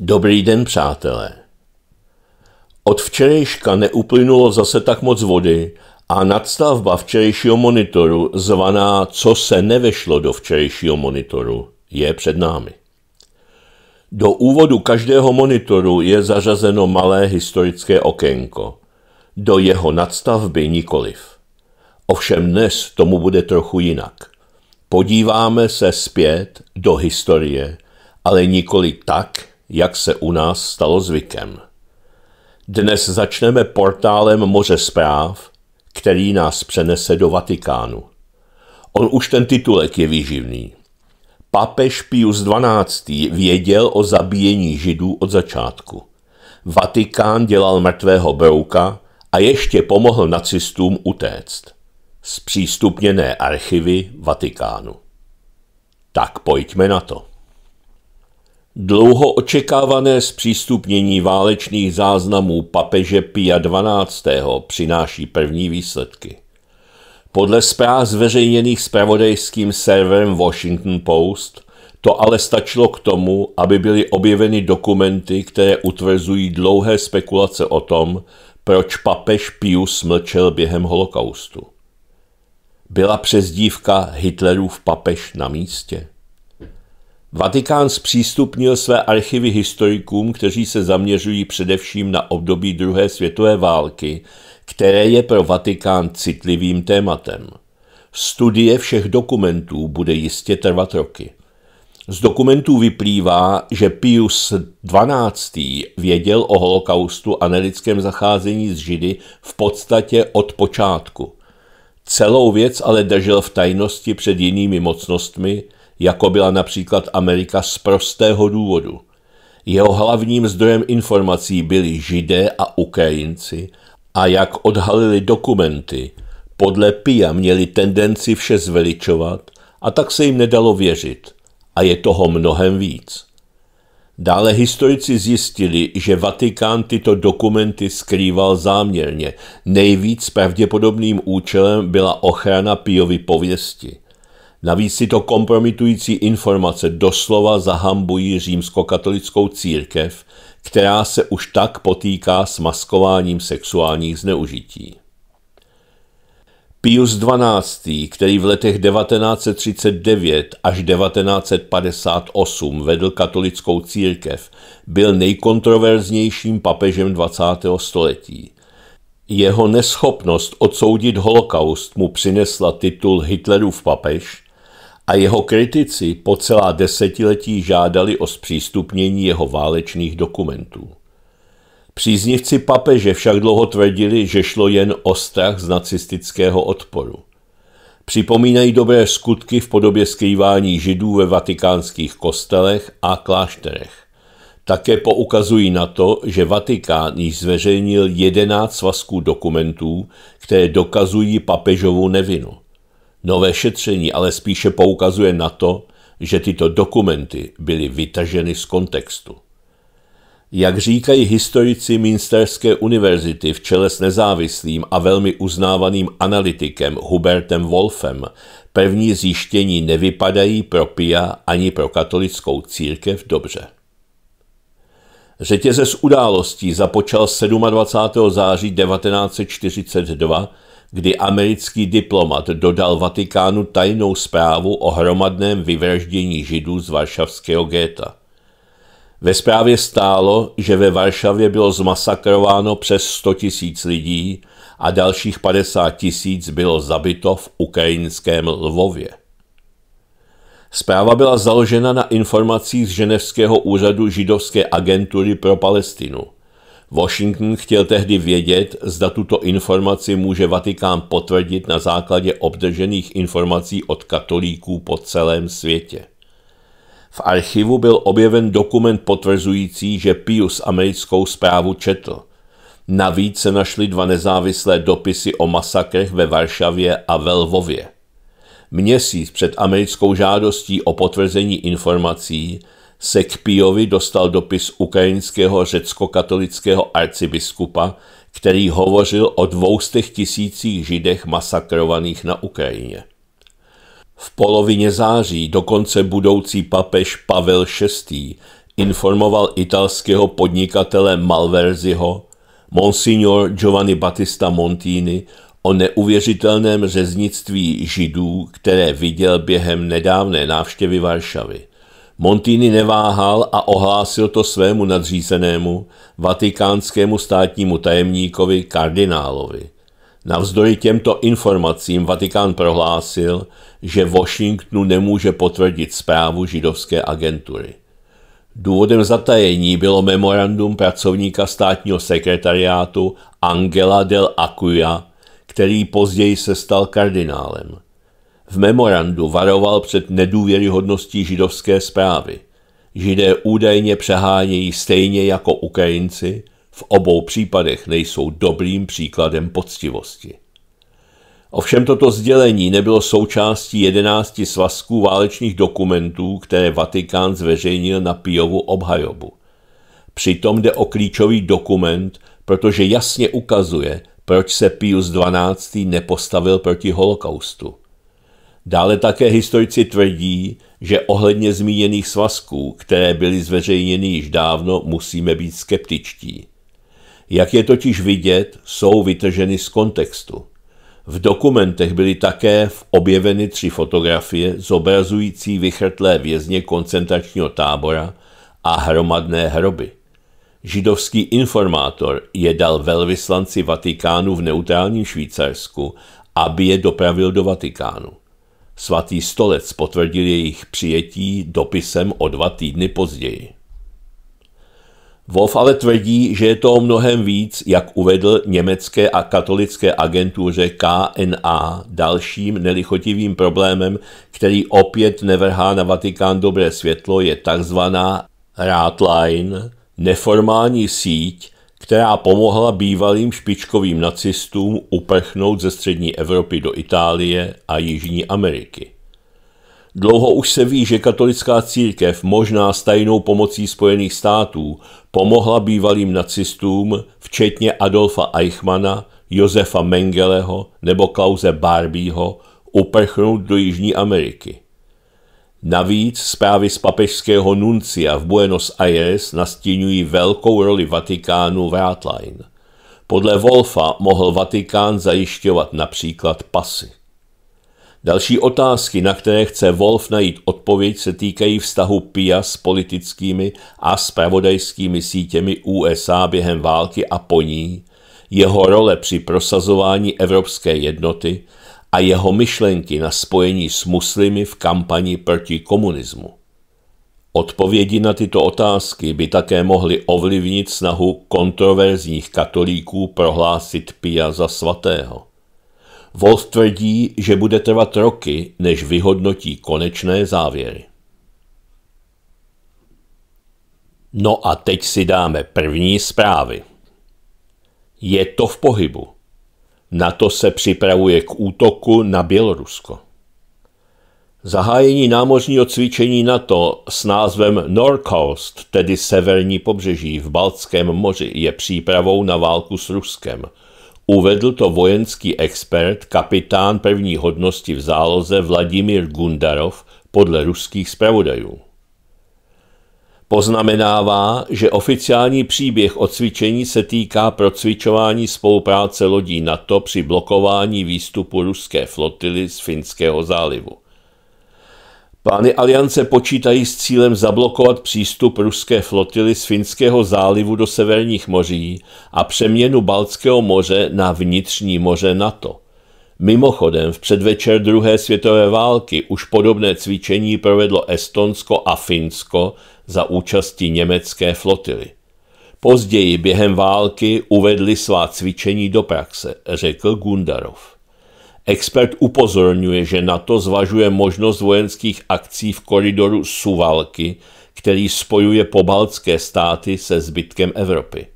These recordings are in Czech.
Dobrý den, přátelé. Od včerejška neuplynulo zase tak moc vody a nadstavba včerejšího monitoru, zvaná Co se nevešlo do včerejšího monitoru, je před námi. Do úvodu každého monitoru je zařazeno malé historické okénko. Do jeho nadstavby nikoliv. Ovšem dnes tomu bude trochu jinak. Podíváme se zpět do historie, ale nikoli tak, jak se u nás stalo zvykem. Dnes začneme portálem Moře zpráv, který nás přenese do Vatikánu. On už ten titulek je výživný. Papež Pius XII. věděl o zabíjení židů od začátku. Vatikán dělal mrtvého brouka a ještě pomohl nacistům utéct. Zpřístupněné archivy Vatikánu. Tak pojďme na to. Dlouho očekávané zpřístupnění válečných záznamů papeže Pia XII. přináší první výsledky. Podle zpráv zveřejněných spravodajským serverem Washington Post to ale stačilo k tomu, aby byly objeveny dokumenty, které utvrzují dlouhé spekulace o tom, proč papež Pius mlčel během holokaustu. Byla přezdívka Hitlerův papež na místě? Vatikán zpřístupnil své archivy historikům, kteří se zaměřují především na období druhé světové války, které je pro Vatikán citlivým tématem. Studie všech dokumentů bude jistě trvat roky. Z dokumentů vyplývá, že Pius XII. věděl o holokaustu a nelidském zacházení s Židy v podstatě od počátku. Celou věc ale držel v tajnosti před jinými mocnostmi, jako byla například Amerika z prostého důvodu. Jeho hlavním zdrojem informací byli Židé a Ukrajinci a jak odhalili dokumenty, podle Pia měli tendenci vše zveličovat a tak se jim nedalo věřit. A je toho mnohem víc. Dále historici zjistili, že Vatikán tyto dokumenty skrýval záměrně. Nejvíc pravděpodobným účelem byla ochrana Piovy pověsti – Navíc tyto kompromitující informace doslova zahambují římskokatolickou církev, která se už tak potýká s maskováním sexuálních zneužití. Pius XII., který v letech 1939 až 1958 vedl katolickou církev, byl nejkontroverznějším papežem 20. století. Jeho neschopnost odsoudit holokaust mu přinesla titul Hitlerův papež – a jeho kritici po celá desetiletí žádali o zpřístupnění jeho válečných dokumentů. Příznivci papeže však dlouho tvrdili, že šlo jen o strach z nacistického odporu. Připomínají dobré skutky v podobě skrývání židů ve vatikánských kostelech a klášterech. Také poukazují na to, že Vatikán již zveřejnil jedenáct svazků dokumentů, které dokazují papežovu nevinu. Nové šetření ale spíše poukazuje na to, že tyto dokumenty byly vytaženy z kontextu. Jak říkají historici Minsterské univerzity v čele s nezávislým a velmi uznávaným analytikem Hubertem Wolfem, první zjištění nevypadají pro Pia ani pro katolickou církev dobře. Řetězec událostí započal 27. září 1942 kdy americký diplomat dodal Vatikánu tajnou zprávu o hromadném vyvraždění židů z varšavského géta. Ve zprávě stálo, že ve Varšavě bylo zmasakrováno přes 100 tisíc lidí a dalších 50 tisíc bylo zabito v ukrajinském Lvově. Zpráva byla založena na informacích z Ženevského úřadu židovské agentury pro Palestinu – Washington chtěl tehdy vědět, zda tuto informaci může Vatikán potvrdit na základě obdržených informací od katolíků po celém světě. V archivu byl objeven dokument potvrzující, že Pius americkou zprávu četl. Navíc se našly dva nezávislé dopisy o masakrech ve Varšavě a ve Lvově. Měsíc před americkou žádostí o potvrzení informací se k Píovi dostal dopis ukrajinského řecko-katolického arcibiskupa, který hovořil o dvoustech tisících židech masakrovaných na Ukrajině. V polovině září dokonce budoucí papež Pavel VI. informoval italského podnikatele Malverziho, monsignor Giovanni Battista Montini, o neuvěřitelném řeznictví židů, které viděl během nedávné návštěvy Varšavy – Montini neváhal a ohlásil to svému nadřízenému, vatikánskému státnímu tajemníkovi kardinálovi. Navzdory těmto informacím Vatikán prohlásil, že Washingtonu nemůže potvrdit zprávu židovské agentury. Důvodem zatajení bylo memorandum pracovníka státního sekretariátu Angela del Acuja, který později se stal kardinálem. V memorandu varoval před nedůvěryhodností židovské zprávy. Židé údajně přehánějí stejně jako Ukrajinci, v obou případech nejsou dobrým příkladem poctivosti. Ovšem toto sdělení nebylo součástí jedenácti svazků válečných dokumentů, které Vatikán zveřejnil na Pijovu obhajobu. Přitom jde o klíčový dokument, protože jasně ukazuje, proč se Pius XII. nepostavil proti holokaustu. Dále také historici tvrdí, že ohledně zmíněných svazků, které byly zveřejněny již dávno, musíme být skeptičtí. Jak je totiž vidět, jsou vytrženy z kontextu. V dokumentech byly také objeveny tři fotografie zobrazující vychrtlé vězně koncentračního tábora a hromadné hroby. Židovský informátor je dal velvyslanci Vatikánu v neutrálním Švýcarsku, aby je dopravil do Vatikánu. Svatý stolec potvrdil jejich přijetí dopisem o dva týdny později. Wolf ale tvrdí, že je to o mnohem víc, jak uvedl německé a katolické agentuře KNA dalším nelichotivým problémem, který opět nevrhá na Vatikán dobré světlo, je takzvaná Ratline, neformální síť, která pomohla bývalým špičkovým nacistům uprchnout ze střední Evropy do Itálie a Jižní Ameriky. Dlouho už se ví, že katolická církev možná s tajnou pomocí Spojených států pomohla bývalým nacistům, včetně Adolfa Eichmana, Josefa Mengeleho nebo Klause Barbieho, uprchnout do Jižní Ameriky. Navíc zprávy z papežského nuncia v Buenos Aires nastínují velkou roli Vatikánu v Rátlajn. Podle Wolfa mohl Vatikán zajišťovat například pasy. Další otázky, na které chce Wolf najít odpověď, se týkají vztahu PIA s politickými a spravodajskými sítěmi USA během války a po ní, jeho role při prosazování evropské jednoty a jeho myšlenky na spojení s muslimy v kampani proti komunismu. Odpovědi na tyto otázky by také mohly ovlivnit snahu kontroverzních katolíků prohlásit Pia za svatého. Wolf tvrdí, že bude trvat roky, než vyhodnotí konečné závěry. No a teď si dáme první zprávy. Je to v pohybu. NATO se připravuje k útoku na Bělorusko. Zahájení námořního cvičení NATO s názvem Norcoast, tedy severní pobřeží v Baltském moři, je přípravou na válku s Ruskem. Uvedl to vojenský expert, kapitán první hodnosti v záloze Vladimír Gundarov podle ruských zpravodajů. Poznamenává, že oficiální příběh o cvičení se týká procvičování spolupráce lodí NATO při blokování výstupu ruské flotily z Finského zálivu. Plány aliance počítají s cílem zablokovat přístup ruské flotily z Finského zálivu do severních moří a přeměnu Baltského moře na vnitřní moře NATO. Mimochodem, v předvečer druhé světové války už podobné cvičení provedlo Estonsko a Finsko za účasti německé flotily. Později během války uvedli svá cvičení do praxe, řekl Gundarov. Expert upozorňuje, že NATO zvažuje možnost vojenských akcí v koridoru Suvalky, který spojuje pobaltské státy se zbytkem Evropy.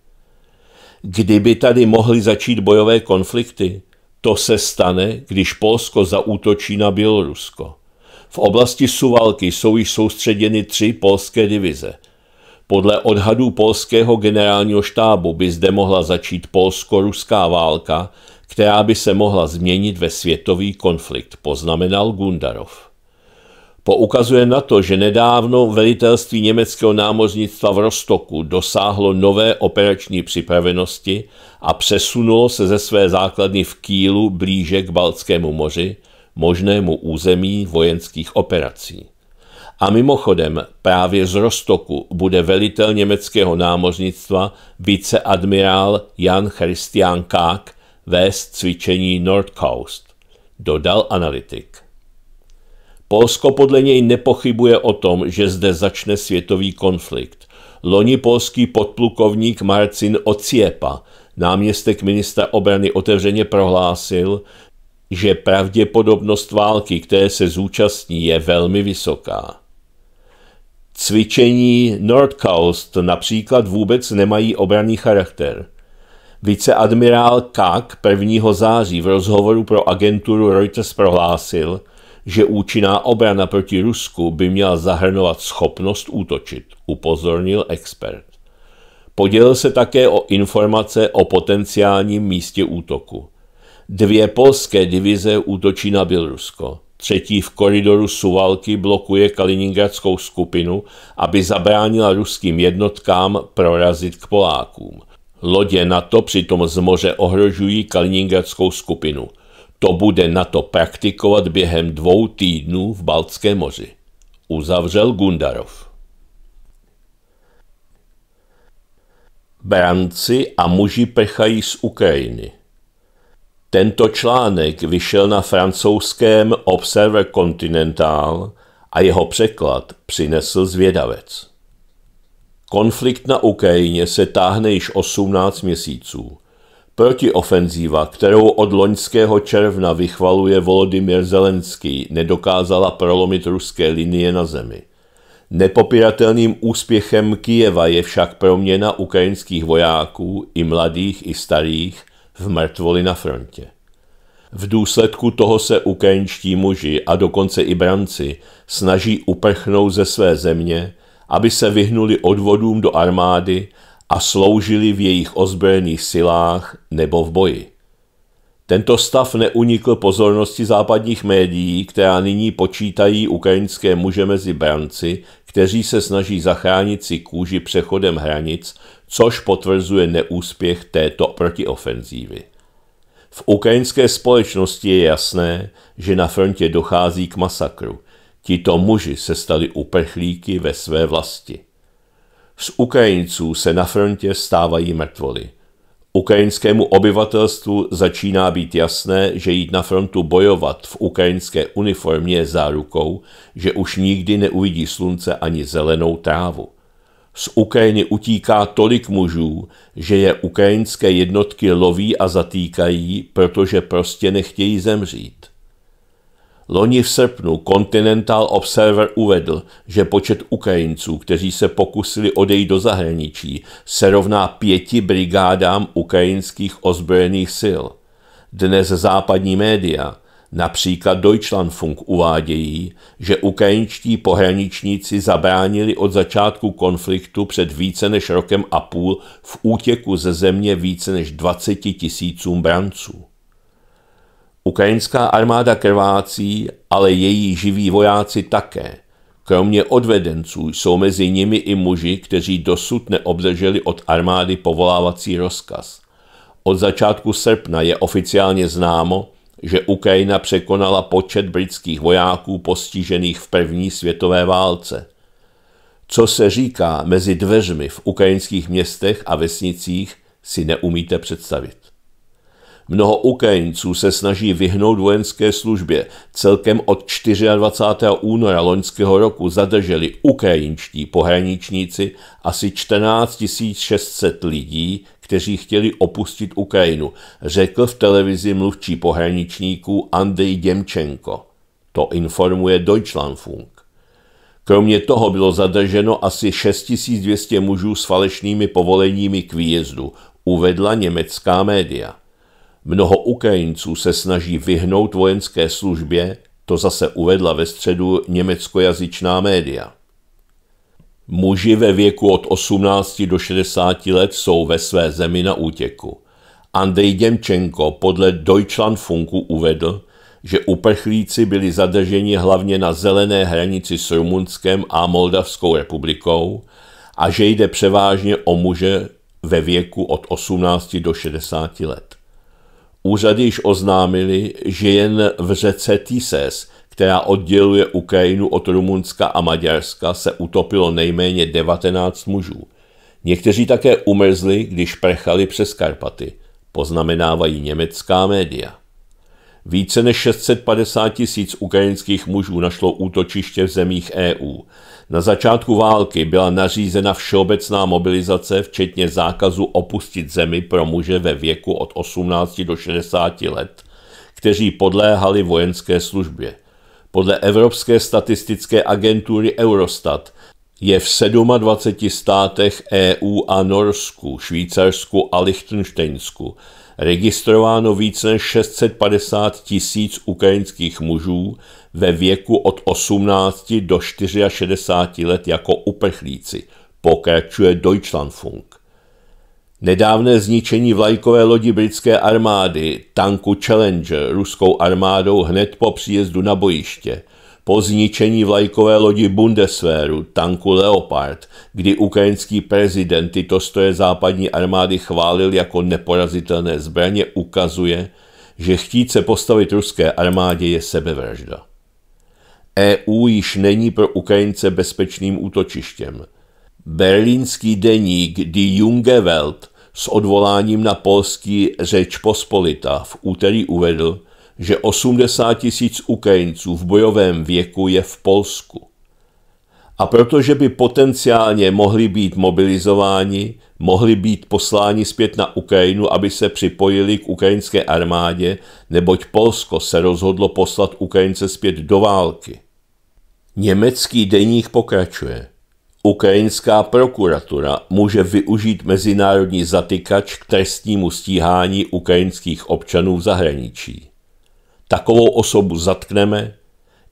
Kdyby tady mohly začít bojové konflikty, to se stane, když Polsko zaútočí na Bělorusko. V oblasti Suvalky jsou již soustředěny tři polské divize. Podle odhadů polského generálního štábu by zde mohla začít polsko-ruská válka, která by se mohla změnit ve světový konflikt, poznamenal Gundarov poukazuje na to, že nedávno velitelství německého námořnictva v Rostoku dosáhlo nové operační připravenosti a přesunulo se ze své základny v Kýlu blíže k Balckému moři, možnému území vojenských operací. A mimochodem, právě z Rostoku bude velitel německého námořnictva viceadmirál Jan Christian Kák vést cvičení Coast, dodal analytik. Polsko podle něj nepochybuje o tom, že zde začne světový konflikt. Loni polský podplukovník Marcin Ociepa, náměstek ministra obrany, otevřeně prohlásil, že pravděpodobnost války, které se zúčastní, je velmi vysoká. Cvičení Nordkaust například vůbec nemají obranný charakter. Viceadmirál Kak 1. září v rozhovoru pro agenturu Reuters prohlásil, že účinná obrana proti Rusku by měla zahrnovat schopnost útočit, upozornil expert. Podělil se také o informace o potenciálním místě útoku. Dvě polské divize útočí na Bělorusko. Třetí v koridoru Suvalky blokuje kaliningradskou skupinu, aby zabránila ruským jednotkám prorazit k Polákům. Lodě NATO přitom z moře ohrožují kaliningradskou skupinu – to bude na to praktikovat během dvou týdnů v Baltském moři, uzavřel Gundarov. Branci a muži prchají z Ukrajiny. Tento článek vyšel na francouzském Observer Continental a jeho překlad přinesl zvědavec. Konflikt na Ukrajině se táhne již 18 měsíců – Protiofenzíva, kterou od loňského června vychvaluje Volodymyr Zelenský, nedokázala prolomit ruské linie na zemi. Nepopiratelným úspěchem Kijeva je však proměna ukrajinských vojáků, i mladých, i starých, v mrtvoli na frontě. V důsledku toho se ukrajinští muži a dokonce i branci snaží uprchnout ze své země, aby se vyhnuli odvodům do armády a sloužili v jejich ozbrojených silách nebo v boji. Tento stav neunikl pozornosti západních médií, která nyní počítají ukrajinské muže mezi branci, kteří se snaží zachránit si kůži přechodem hranic, což potvrzuje neúspěch této protiofenzívy. V ukrajinské společnosti je jasné, že na frontě dochází k masakru. Tito muži se stali uprchlíky ve své vlasti. Z Ukrajinců se na frontě stávají mrtvoly. Ukrajinskému obyvatelstvu začíná být jasné, že jít na frontu bojovat v ukrajinské uniformě je zárukou, že už nikdy neuvidí slunce ani zelenou trávu. Z Ukrajiny utíká tolik mužů, že je ukrajinské jednotky loví a zatýkají, protože prostě nechtějí zemřít. Loni v srpnu Continental Observer uvedl, že počet Ukrajinců, kteří se pokusili odejít do zahraničí, se rovná pěti brigádám ukrajinských ozbrojených sil. Dnes západní média, například Deutschlandfunk, uvádějí, že ukrajinští pohraničníci zabránili od začátku konfliktu před více než rokem a půl v útěku ze země více než 20 tisícům branců. Ukrajinská armáda krvácí, ale její živí vojáci také. Kromě odvedenců jsou mezi nimi i muži, kteří dosud neobdrželi od armády povolávací rozkaz. Od začátku srpna je oficiálně známo, že Ukrajina překonala počet britských vojáků postižených v první světové válce. Co se říká mezi dveřmi v ukrajinských městech a vesnicích, si neumíte představit. Mnoho Ukrajinců se snaží vyhnout vojenské službě. Celkem od 24. února loňského roku zadrželi ukrajinští pohraničníci asi 14 600 lidí, kteří chtěli opustit Ukrajinu, řekl v televizi mluvčí pohraničníků Andrej Děmčenko. To informuje Deutschlandfunk. Kromě toho bylo zadrženo asi 6200 mužů s falešnými povoleními k výjezdu, uvedla německá média. Mnoho Ukrajinců se snaží vyhnout vojenské službě, to zase uvedla ve středu německojazyčná média. Muži ve věku od 18 do 60 let jsou ve své zemi na útěku. Andrej Děmčenko podle Deutschlandfunku uvedl, že uprchlíci byli zadrženi hlavně na zelené hranici s Rumunskem a Moldavskou republikou a že jde převážně o muže ve věku od 18 do 60 let. Úřady již oznámili, že jen v řece Tises, která odděluje Ukrajinu od Rumunska a Maďarska, se utopilo nejméně 19 mužů. Někteří také umrzli, když prchali přes Karpaty, poznamenávají německá média. Více než 650 tisíc ukrajinských mužů našlo útočiště v zemích EU. Na začátku války byla nařízena všeobecná mobilizace, včetně zákazu opustit zemi pro muže ve věku od 18 do 60 let, kteří podléhali vojenské službě. Podle Evropské statistické agentury Eurostat je v 27 státech EU a Norsku, Švýcarsku a Lichtensteinsku registrováno více než 650 tisíc ukrajinských mužů ve věku od 18 do 64 let jako uprchlíci, pokračuje Deutschlandfunk. Nedávné zničení vlajkové lodi britské armády, tanku Challenger, ruskou armádou hned po příjezdu na bojiště, po zničení vlajkové lodi Bundeswehru, tanku Leopard, kdy ukrajinský prezident tyto stroje západní armády chválil jako neporazitelné zbraně, ukazuje, že chtít se postavit ruské armádě je sebevražda. EU již není pro Ukrajince bezpečným útočištěm. Berlínský deník Die Junge Welt s odvoláním na polský řeč Pospolita v úterý uvedl, že 80 tisíc Ukrajinců v bojovém věku je v Polsku. A protože by potenciálně mohli být mobilizováni, mohli být posláni zpět na Ukrajinu, aby se připojili k ukrajinské armádě, neboť Polsko se rozhodlo poslat Ukrajince zpět do války. Německý deník pokračuje. Ukrajinská prokuratura může využít mezinárodní zatykač k trestnímu stíhání ukrajinských občanů v zahraničí. Takovou osobu zatkneme,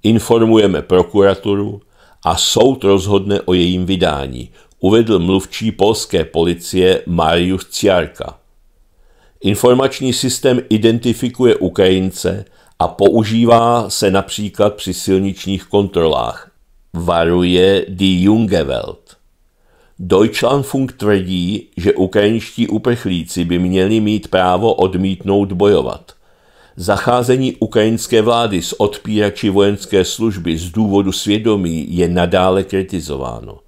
informujeme prokuraturu a soud rozhodne o jejím vydání, uvedl mluvčí polské policie Mariusz Ciarka. Informační systém identifikuje Ukrajince, a používá se například při silničních kontrolách. Varuje Die Jungewelt. Deutschlandfunk tvrdí, že ukrajinští uprchlíci by měli mít právo odmítnout bojovat. Zacházení ukrajinské vlády s odpírači vojenské služby z důvodu svědomí je nadále kritizováno.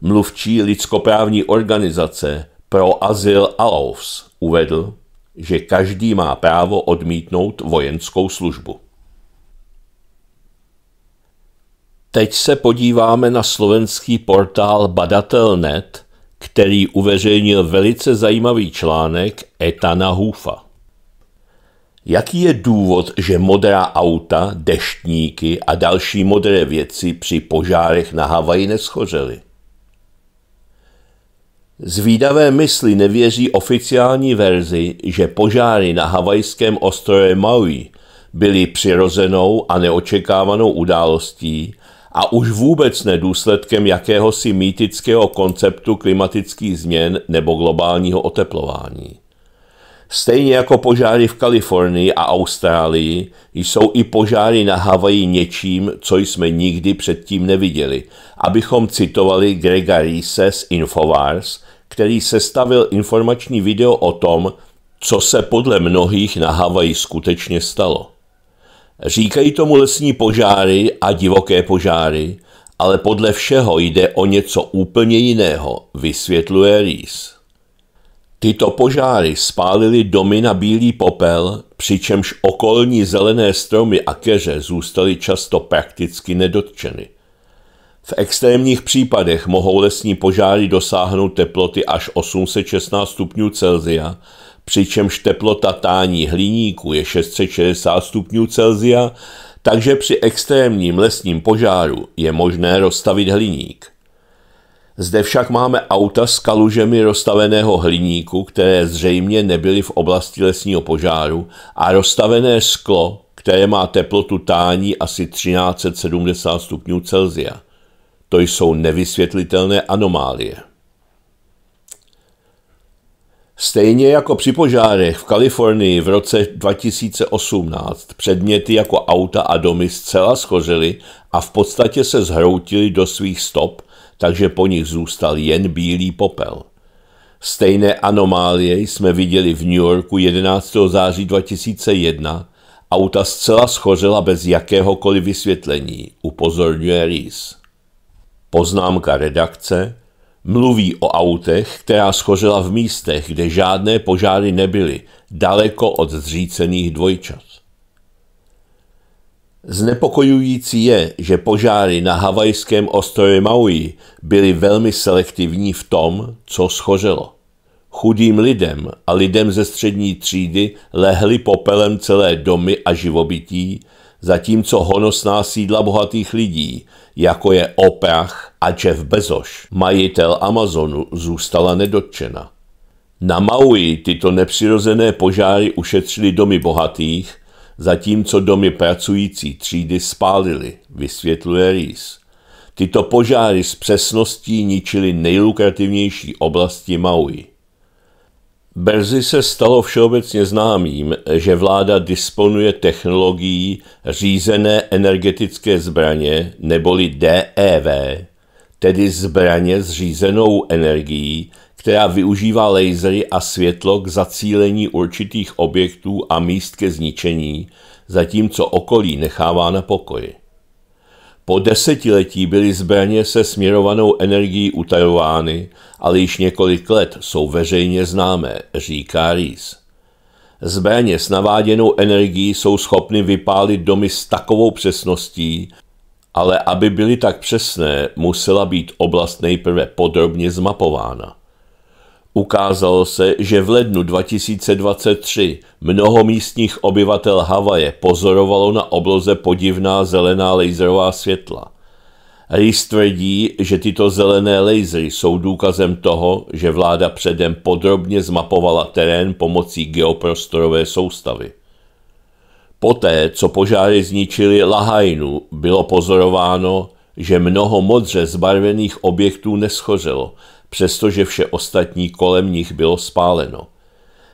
Mluvčí lidskoprávní organizace pro azyl Alofs uvedl, že každý má právo odmítnout vojenskou službu. Teď se podíváme na slovenský portál Badatel.net, který uveřejnil velice zajímavý článek Etana Hufa. Jaký je důvod, že modrá auta, deštníky a další modré věci při požárech na Havaji neschořely? Zvídavé mysli nevěří oficiální verzi, že požáry na havajském ostroje Maui byly přirozenou a neočekávanou událostí a už vůbec nedůsledkem jakéhosi mýtického konceptu klimatických změn nebo globálního oteplování. Stejně jako požáry v Kalifornii a Austrálii, jsou i požáry na Havaji něčím, co jsme nikdy předtím neviděli, abychom citovali Grega Riese z Infowars který sestavil informační video o tom, co se podle mnohých na Havaji skutečně stalo. Říkají tomu lesní požáry a divoké požáry, ale podle všeho jde o něco úplně jiného, vysvětluje Rees. Tyto požáry spálily domy na bílý popel, přičemž okolní zelené stromy a keře zůstaly často prakticky nedotčeny – v extrémních případech mohou lesní požáry dosáhnout teploty až 816 stupňů Celsia, přičemž teplota tání hliníku je 660 stupňů Celsia, takže při extrémním lesním požáru je možné rozstavit hliník. Zde však máme auta s kalužemi rozstaveného hliníku, které zřejmě nebyly v oblasti lesního požáru, a rozstavené sklo, které má teplotu tání asi 1370 stupňů Celsia. To jsou nevysvětlitelné anomálie. Stejně jako při požárech v Kalifornii v roce 2018 předměty jako auta a domy zcela schořily a v podstatě se zhroutily do svých stop, takže po nich zůstal jen bílý popel. Stejné anomálie jsme viděli v New Yorku 11. září 2001. Auta zcela schořela bez jakéhokoliv vysvětlení, upozorňuje Reese. Poznámka redakce mluví o autech, která schořela v místech, kde žádné požáry nebyly, daleko od zřícených dvojčat. Znepokojující je, že požáry na havajském ostroje Maui byly velmi selektivní v tom, co schořelo. Chudým lidem a lidem ze střední třídy lehly popelem celé domy a živobytí, zatímco honosná sídla bohatých lidí, jako je Oprah a Jeff Bezos, majitel Amazonu, zůstala nedotčena. Na Maui tyto nepřirozené požáry ušetřili domy bohatých, zatímco domy pracující třídy spálily, vysvětluje Rees. Tyto požáry s přesností ničily nejlukrativnější oblasti Maui. Brzy se stalo všeobecně známým, že vláda disponuje technologií řízené energetické zbraně neboli DEV, tedy zbraně s řízenou energií, která využívá lasery a světlo k zacílení určitých objektů a míst ke zničení, zatímco okolí nechává na pokoji. Po desetiletí byly zbraně se směrovanou energií utajovány, ale již několik let jsou veřejně známé, říká Rees. Zbraně s naváděnou energií jsou schopny vypálit domy s takovou přesností, ale aby byly tak přesné, musela být oblast nejprve podrobně zmapována. Ukázalo se, že v lednu 2023 mnoho místních obyvatel Havaje pozorovalo na obloze podivná zelená laserová světla. Rees tvrdí, že tyto zelené lasery jsou důkazem toho, že vláda předem podrobně zmapovala terén pomocí geoprostorové soustavy. Poté, co požáry zničili Lahajnu, bylo pozorováno, že mnoho modře zbarvených objektů neschořelo, přestože vše ostatní kolem nich bylo spáleno.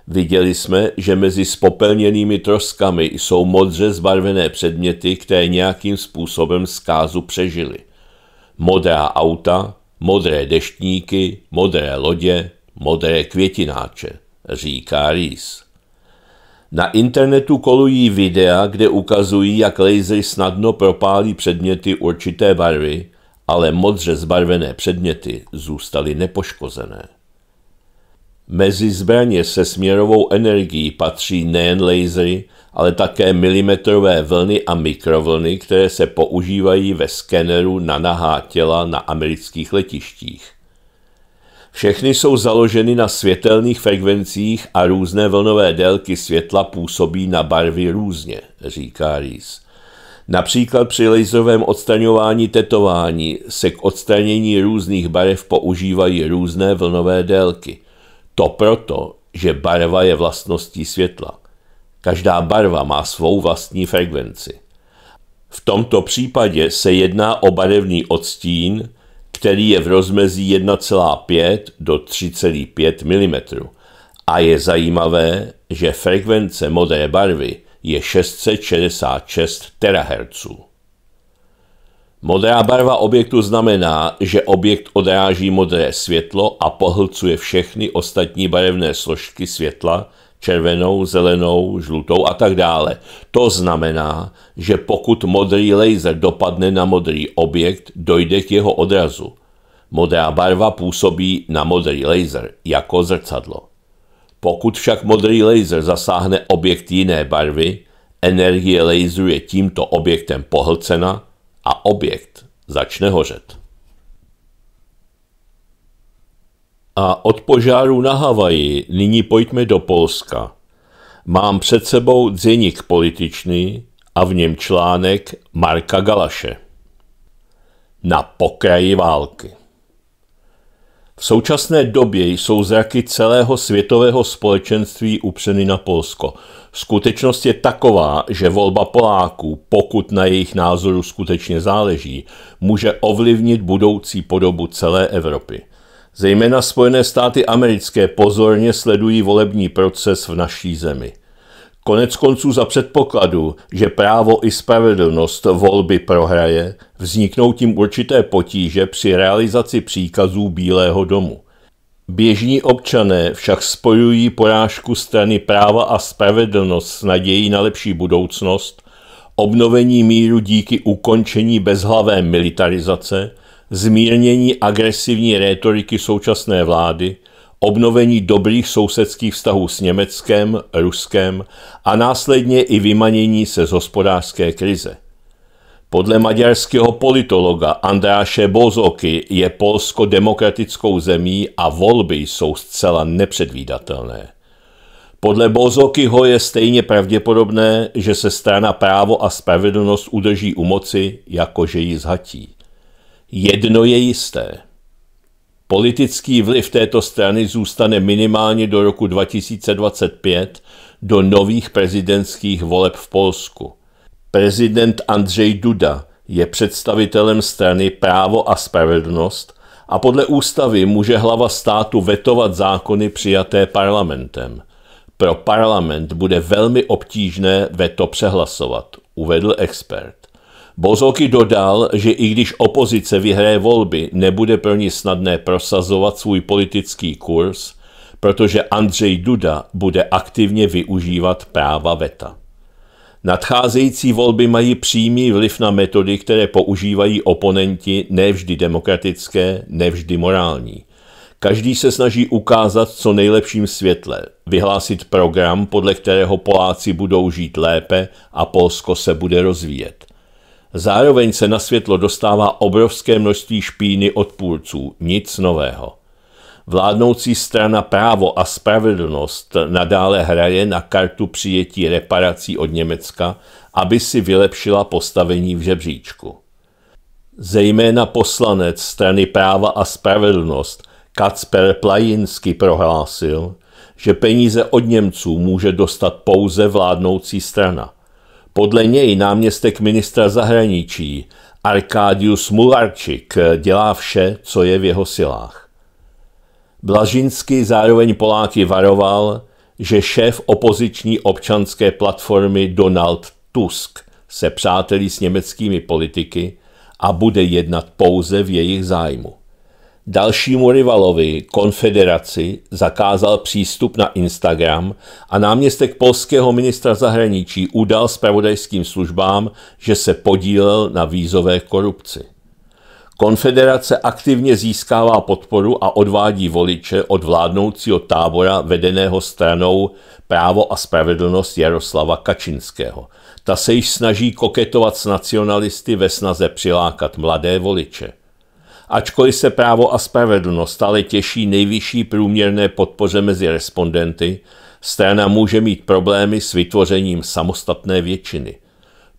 Viděli jsme, že mezi spopelněnými troskami jsou modře zbarvené předměty, které nějakým způsobem zkázu přežily. Modrá auta, modré deštníky, modré lodě, modré květináče, říká Rees. Na internetu kolují videa, kde ukazují, jak lasery snadno propálí předměty určité barvy, ale modře zbarvené předměty zůstaly nepoškozené. Mezi zbraně se směrovou energií patří nejen lasery, ale také milimetrové vlny a mikrovlny, které se používají ve skeneru na nahá těla na amerických letištích. Všechny jsou založeny na světelných frekvencích a různé vlnové délky světla působí na barvy různě, říká Reese. Například při laserovém odstraňování tetování se k odstranění různých barev používají různé vlnové délky. To proto, že barva je vlastností světla. Každá barva má svou vlastní frekvenci. V tomto případě se jedná o barevný odstín, který je v rozmezí 1,5 do 3,5 mm. A je zajímavé, že frekvence modré barvy je 666 THz. Modrá barva objektu znamená, že objekt odráží modré světlo a pohlcuje všechny ostatní barevné složky světla, červenou, zelenou, žlutou a tak dále. To znamená, že pokud modrý laser dopadne na modrý objekt, dojde k jeho odrazu. Modrá barva působí na modrý laser jako zrcadlo. Pokud však modrý laser zasáhne objekt jiné barvy, energie laseru je tímto objektem pohlcena a objekt začne hořet. A od požáru na Havaji nyní pojďme do Polska. Mám před sebou Dzenik političný a v něm článek Marka Galaše. Na pokraji války. V současné době jsou zraky celého světového společenství upřeny na Polsko. Skutečnost je taková, že volba Poláků, pokud na jejich názoru skutečně záleží, může ovlivnit budoucí podobu celé Evropy. Zejména Spojené státy americké pozorně sledují volební proces v naší zemi. Konec konců za předpokladu, že právo i spravedlnost volby prohraje, vzniknou tím určité potíže při realizaci příkazů Bílého domu. Běžní občané však spojují porážku strany práva a spravedlnost s nadějí na lepší budoucnost, obnovení míru díky ukončení bezhlavé militarizace, zmírnění agresivní rétoriky současné vlády, obnovení dobrých sousedských vztahů s Německem, Ruskem a následně i vymanění se z hospodářské krize. Podle maďarského politologa Andráše Bozoky je Polsko demokratickou zemí a volby jsou zcela nepředvídatelné. Podle Bozokyho je stejně pravděpodobné, že se strana právo a spravedlnost udrží u moci, jakože ji zhatí. Jedno je jisté – Politický vliv této strany zůstane minimálně do roku 2025, do nových prezidentských voleb v Polsku. Prezident Andřej Duda je představitelem strany Právo a spravedlnost a podle ústavy může hlava státu vetovat zákony přijaté parlamentem. Pro parlament bude velmi obtížné veto přehlasovat, uvedl expert. Bozoky dodal, že i když opozice vyhraje volby, nebude pro ní snadné prosazovat svůj politický kurz, protože Andřej Duda bude aktivně využívat práva VETA. Nadcházející volby mají přímý vliv na metody, které používají oponenti, nevždy demokratické, nevždy morální. Každý se snaží ukázat co nejlepším světle, vyhlásit program, podle kterého Poláci budou žít lépe a Polsko se bude rozvíjet. Zároveň se na světlo dostává obrovské množství špíny odpůrců, nic nového. Vládnoucí strana právo a spravedlnost nadále hraje na kartu přijetí reparací od Německa, aby si vylepšila postavení v žebříčku. Zejména poslanec strany práva a spravedlnost Kacper Plajinsky prohlásil, že peníze od Němců může dostat pouze vládnoucí strana – podle něj náměstek ministra zahraničí Arkadius Mularčik dělá vše, co je v jeho silách. Blažinský zároveň Poláky varoval, že šéf opoziční občanské platformy Donald Tusk se přátelí s německými politiky a bude jednat pouze v jejich zájmu. Dalšímu rivalovi, konfederaci, zakázal přístup na Instagram a náměstek polského ministra zahraničí udal spravodajským službám, že se podílel na vízové korupci. Konfederace aktivně získává podporu a odvádí voliče od vládnoucího tábora vedeného stranou Právo a spravedlnost Jaroslava Kačinského. Ta se již snaží koketovat s nacionalisty ve snaze přilákat mladé voliče ačkoliv se právo a spravedlnost stále těší nejvyšší průměrné podpoře mezi respondenty, strana může mít problémy s vytvořením samostatné většiny.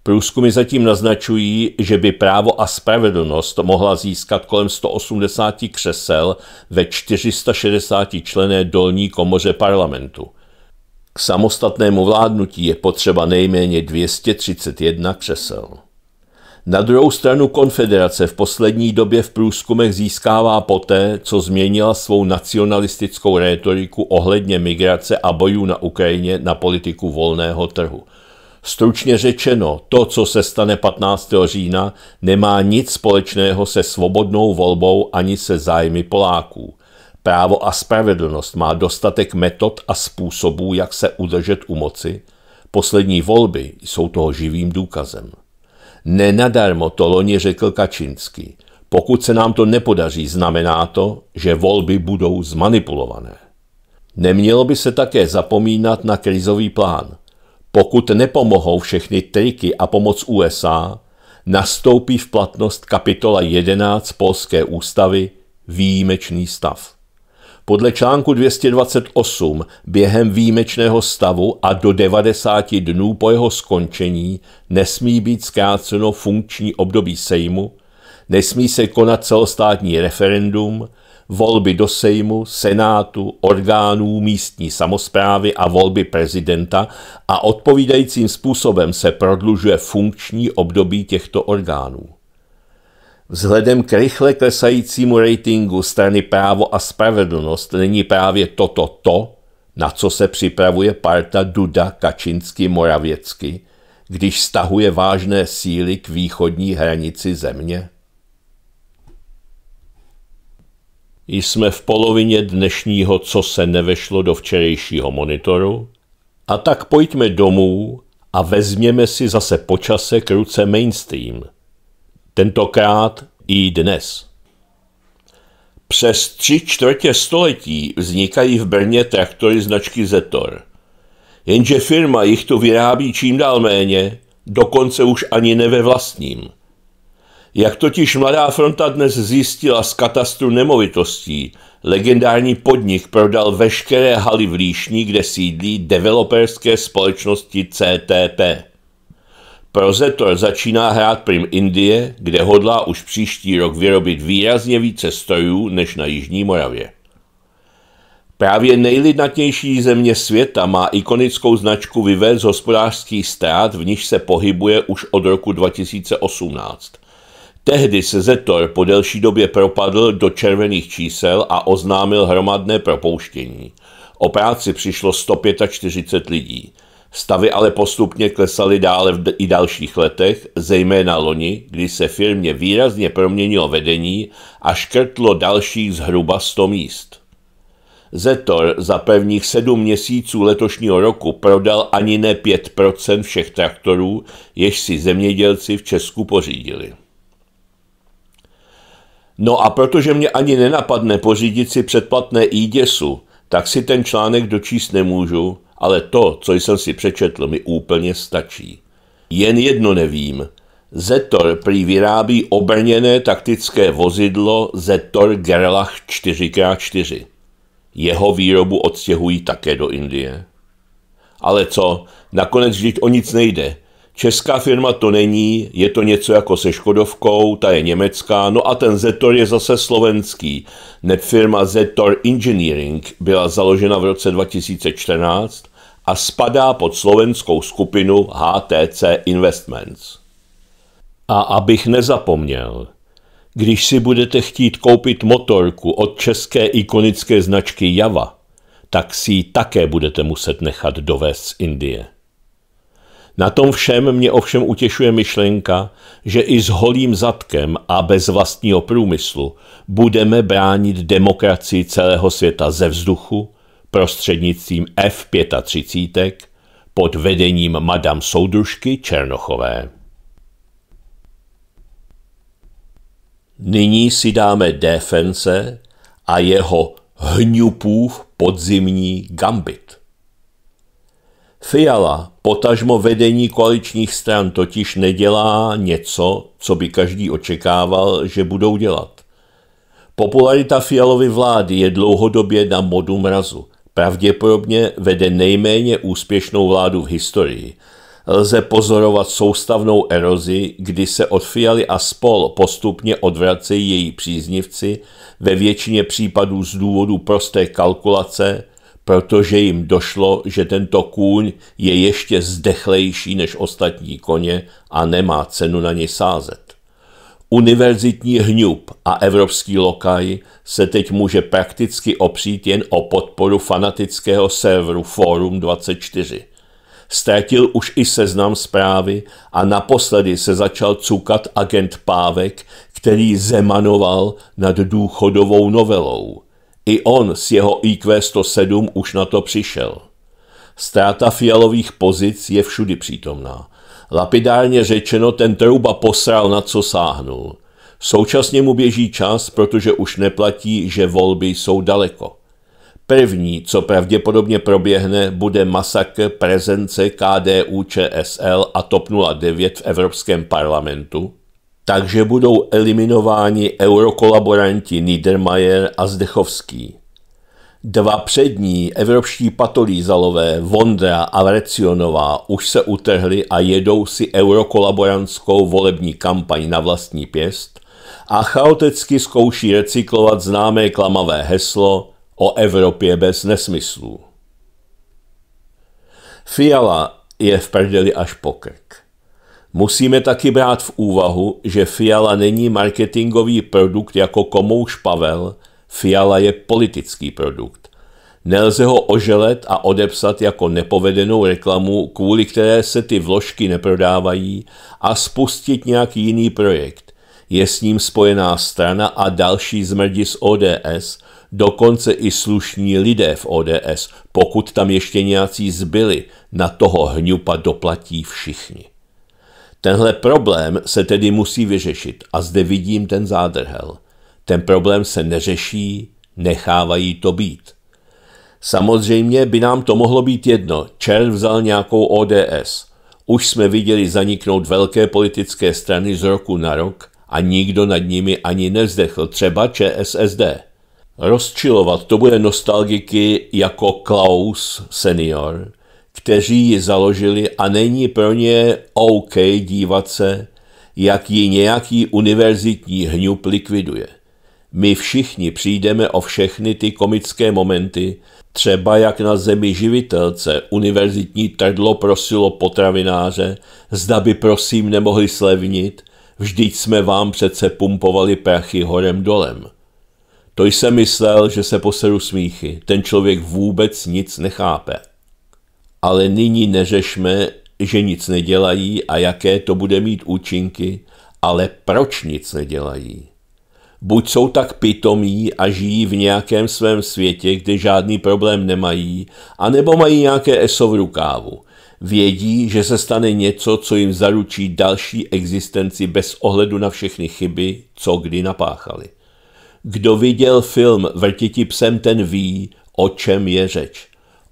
Průzkumy zatím naznačují, že by právo a spravedlnost mohla získat kolem 180 křesel ve 460 člené dolní komoře parlamentu. K samostatnému vládnutí je potřeba nejméně 231 křesel. Na druhou stranu konfederace v poslední době v průzkumech získává poté, co změnila svou nacionalistickou retoriku ohledně migrace a bojů na Ukrajině na politiku volného trhu. Stručně řečeno, to, co se stane 15. října, nemá nic společného se svobodnou volbou ani se zájmy Poláků. Právo a spravedlnost má dostatek metod a způsobů, jak se udržet u moci. Poslední volby jsou toho živým důkazem. Nenadarmo to loni řekl Kačinsky. Pokud se nám to nepodaří, znamená to, že volby budou zmanipulované. Nemělo by se také zapomínat na krizový plán. Pokud nepomohou všechny triky a pomoc USA, nastoupí v platnost kapitola 11 Polské ústavy výjimečný stav. Podle článku 228 během výjimečného stavu a do 90 dnů po jeho skončení nesmí být zkráceno funkční období Sejmu, nesmí se konat celostátní referendum, volby do Sejmu, Senátu, orgánů místní samozprávy a volby prezidenta a odpovídajícím způsobem se prodlužuje funkční období těchto orgánů. Vzhledem k rychle klesajícímu ratingu strany Právo a spravedlnost není právě toto to, na co se připravuje parta Duda Kačinsky Moravěcky, když stahuje vážné síly k východní hranici země? Jsme v polovině dnešního, co se nevešlo do včerejšího monitoru, a tak pojďme domů a vezměme si zase počase k ruce mainstream – tentokrát i dnes. Přes tři čtvrtě století vznikají v Brně traktory značky Zetor. Jenže firma jich tu vyrábí čím dál méně, dokonce už ani ne ve vlastním. Jak totiž Mladá fronta dnes zjistila z katastru nemovitostí, legendární podnik prodal veškeré haly v Líšní, kde sídlí developerské společnosti CTP. Prozetor začíná hrát prim Indie, kde hodlá už příští rok vyrobit výrazně více strojů než na Jižní Moravě. Právě nejlidnatější země světa má ikonickou značku vyvést hospodářský hospodářských v níž se pohybuje už od roku 2018. Tehdy se Zetor po delší době propadl do červených čísel a oznámil hromadné propouštění. O práci přišlo 145 lidí. Stavy ale postupně klesaly dále v i dalších letech, zejména loni, kdy se firmě výrazně proměnilo vedení a škrtlo dalších zhruba 100 míst. Zetor za prvních sedm měsíců letošního roku prodal ani ne 5% všech traktorů, jež si zemědělci v Česku pořídili. No a protože mě ani nenapadne pořídit si předplatné e tak si ten článek dočíst nemůžu, ale to, co jsem si přečetl, mi úplně stačí. Jen jedno nevím. Zetor prý vyrábí obrněné taktické vozidlo Zetor Gerlach 4x4. Jeho výrobu odstěhují také do Indie. Ale co, nakonec vždyť o nic nejde. Česká firma to není, je to něco jako se Škodovkou, ta je německá, no a ten Zetor je zase slovenský. Neb firma Zetor Engineering byla založena v roce 2014 a spadá pod slovenskou skupinu HTC Investments. A abych nezapomněl, když si budete chtít koupit motorku od české ikonické značky Java, tak si ji také budete muset nechat dovést z Indie. Na tom všem mě ovšem utěšuje myšlenka, že i s holým zadkem a bez vlastního průmyslu budeme bránit demokracii celého světa ze vzduchu prostřednictvím F-35 pod vedením madam soudružky Černochové. Nyní si dáme Defense a jeho hňupův podzimní gambit. Fiala, potažmo vedení koaličních stran, totiž nedělá něco, co by každý očekával, že budou dělat. Popularita Fialovy vlády je dlouhodobě na modu mrazu. Pravděpodobně vede nejméně úspěšnou vládu v historii. Lze pozorovat soustavnou erozi, kdy se od Fialy a spol postupně odvracejí její příznivci, ve většině případů z důvodu prosté kalkulace – protože jim došlo, že tento kůň je ještě zdechlejší než ostatní koně a nemá cenu na něj sázet. Univerzitní hňub a evropský lokaj se teď může prakticky opřít jen o podporu fanatického serveru Forum 24. Ztratil už i seznam zprávy a naposledy se začal cukat agent Pávek, který zemanoval nad důchodovou novelou – i on s jeho IQ 107 už na to přišel. Ztráta fialových pozic je všudy přítomná. Lapidárně řečeno, ten trouba posral, na co sáhnul. Současně mu běží čas, protože už neplatí, že volby jsou daleko. První, co pravděpodobně proběhne, bude masakr prezence KDU ČSL a TOP 09 v Evropském parlamentu, takže budou eliminováni eurokolaboranti Niedermayer a Zdechovský. Dva přední evropští patolízalové Vondra a Vrecionová už se utrhli a jedou si eurokolaborantskou volební kampaň na vlastní pěst a chaoticky zkouší recyklovat známé klamavé heslo o Evropě bez nesmyslů. Fiala je v prdeli až pokrk. Musíme taky brát v úvahu, že Fiala není marketingový produkt jako komouš Pavel, Fiala je politický produkt. Nelze ho oželet a odepsat jako nepovedenou reklamu, kvůli které se ty vložky neprodávají, a spustit nějaký jiný projekt. Je s ním spojená strana a další zmrdi z ODS, dokonce i slušní lidé v ODS, pokud tam ještě nějací zbyli, na toho hňupa doplatí všichni. Tenhle problém se tedy musí vyřešit a zde vidím ten zádrhel. Ten problém se neřeší, nechávají to být. Samozřejmě by nám to mohlo být jedno, Čern vzal nějakou ODS. Už jsme viděli zaniknout velké politické strany z roku na rok a nikdo nad nimi ani nevzdechl, třeba ČSSD. Rozčilovat to bude nostalgiky jako Klaus senior – kteří ji založili a není pro ně OK dívat se, jak ji nějaký univerzitní hňup likviduje. My všichni přijdeme o všechny ty komické momenty, třeba jak na zemi živitelce univerzitní trdlo prosilo potravináře, zda by prosím nemohli slevnit, vždyť jsme vám přece pumpovali prachy horem dolem. To jsem myslel, že se poseru smíchy, ten člověk vůbec nic nechápe. Ale nyní neřešme, že nic nedělají a jaké to bude mít účinky, ale proč nic nedělají. Buď jsou tak pitomí a žijí v nějakém svém světě, kde žádný problém nemají, anebo mají nějaké eso v rukávu. Vědí, že se stane něco, co jim zaručí další existenci bez ohledu na všechny chyby, co kdy napáchali. Kdo viděl film Vrtiti psem, ten ví, o čem je řeč.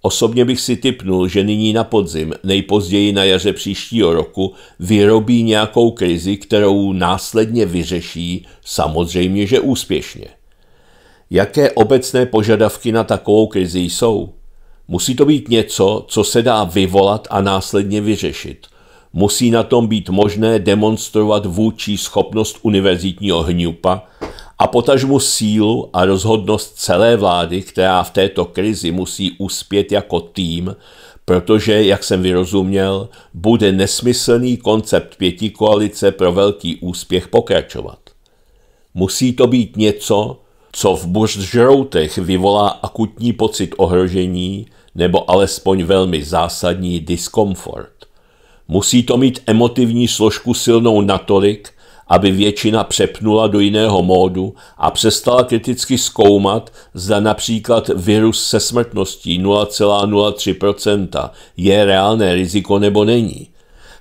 Osobně bych si typnul, že nyní na podzim, nejpozději na jaře příštího roku, vyrobí nějakou krizi, kterou následně vyřeší, samozřejmě, že úspěšně. Jaké obecné požadavky na takovou krizi jsou? Musí to být něco, co se dá vyvolat a následně vyřešit musí na tom být možné demonstrovat vůči schopnost univerzitního hňupa a potažmu sílu a rozhodnost celé vlády, která v této krizi musí uspět jako tým, protože, jak jsem vyrozuměl, bude nesmyslný koncept pěti koalice pro velký úspěch pokračovat. Musí to být něco, co v buržroutech vyvolá akutní pocit ohrožení nebo alespoň velmi zásadní diskomfort. Musí to mít emotivní složku silnou natolik, aby většina přepnula do jiného módu a přestala kriticky zkoumat, zda například virus se smrtností 0,03% je reálné riziko nebo není.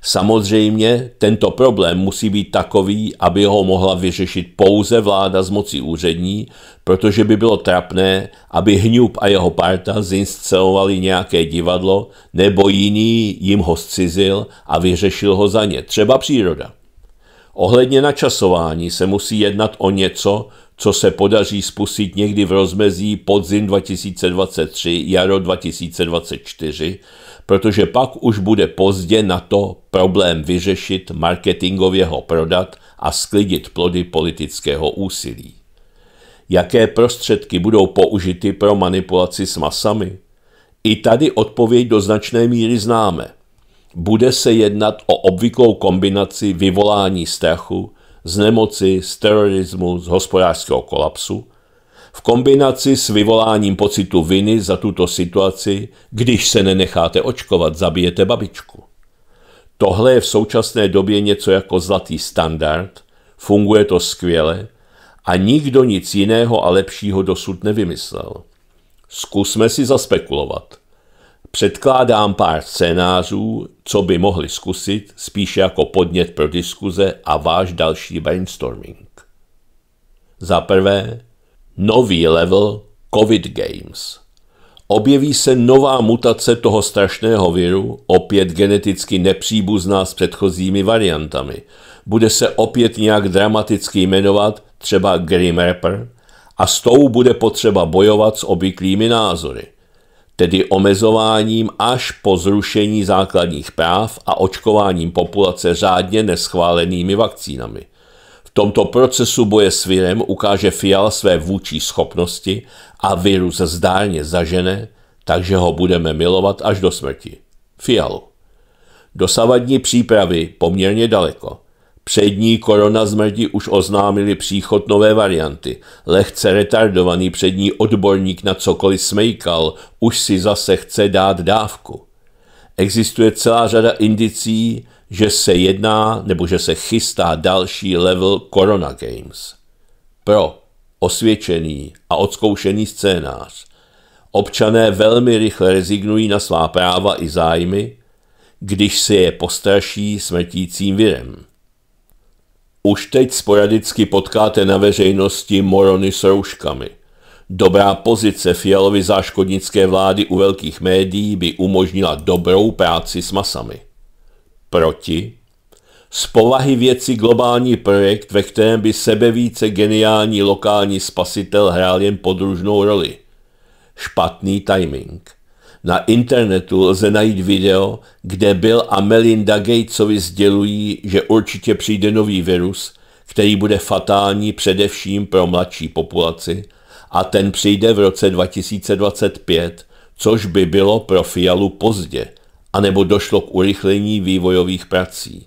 Samozřejmě tento problém musí být takový, aby ho mohla vyřešit pouze vláda z moci úřední, protože by bylo trapné, aby Hňub a jeho parta zinscelovali nějaké divadlo nebo jiný jim ho zcizil a vyřešil ho za ně, třeba příroda. Ohledně načasování se musí jednat o něco, co se podaří spustit někdy v rozmezí podzim 2023, jaro 2024, protože pak už bude pozdě na to problém vyřešit, marketingově ho prodat a sklidit plody politického úsilí. Jaké prostředky budou použity pro manipulaci s masami? I tady odpověď do značné míry známe. Bude se jednat o obvyklou kombinaci vyvolání strachu z nemoci, z terorismu, z hospodářského kolapsu – v kombinaci s vyvoláním pocitu viny za tuto situaci, když se nenecháte očkovat, zabijete babičku. Tohle je v současné době něco jako zlatý standard, funguje to skvěle a nikdo nic jiného a lepšího dosud nevymyslel. Zkusme si zaspekulovat. Předkládám pár scénářů, co by mohli zkusit, spíše jako podnět pro diskuze a váš další brainstorming. Za prvé, Nový level COVID Games. Objeví se nová mutace toho strašného viru, opět geneticky nepříbuzná s předchozími variantami. Bude se opět nějak dramaticky jmenovat, třeba Grim Reaper, a s tou bude potřeba bojovat s obvyklými názory, tedy omezováním až po zrušení základních práv a očkováním populace řádně neschválenými vakcínami tomto procesu boje s virem ukáže Fiala své vůči schopnosti a virus zdárně zažene, takže ho budeme milovat až do smrti. Fialu. Dosavadní přípravy poměrně daleko. Přední korona zmrdi už oznámili příchod nové varianty. Lehce retardovaný přední odborník na cokoliv smejkal, už si zase chce dát dávku. Existuje celá řada indicí, že se jedná nebo že se chystá další level Corona Games. Pro osvědčený a odzkoušený scénář občané velmi rychle rezignují na svá práva i zájmy, když se je postraší smrtícím virem. Už teď sporadicky potkáte na veřejnosti morony s rouškami. Dobrá pozice Fialovy záškodnické vlády u velkých médií by umožnila dobrou práci s masami proti, z povahy věci globální projekt, ve kterém by sebevíce geniální lokální spasitel hrál jen podružnou roli. Špatný timing. Na internetu lze najít video, kde Bill a Melinda Gatesovi sdělují, že určitě přijde nový virus, který bude fatální především pro mladší populaci a ten přijde v roce 2025, což by bylo pro Fialu pozdě – anebo došlo k urychlení vývojových prací.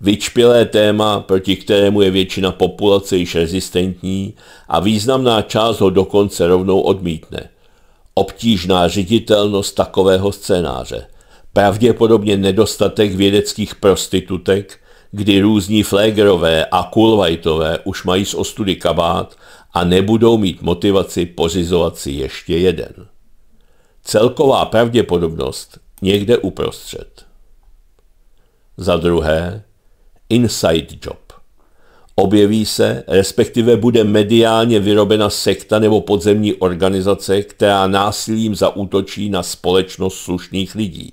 Vyčpělé téma, proti kterému je většina populace již rezistentní a významná část ho dokonce rovnou odmítne. Obtížná ředitelnost takového scénáře, pravděpodobně nedostatek vědeckých prostitutek, kdy různí flégerové a kulvajtové už mají z ostudy kabát a nebudou mít motivaci pořizovat si ještě jeden. Celková pravděpodobnost, někde uprostřed. Za druhé, inside job. Objeví se, respektive bude mediálně vyrobena sekta nebo podzemní organizace, která násilím zaútočí na společnost slušných lidí.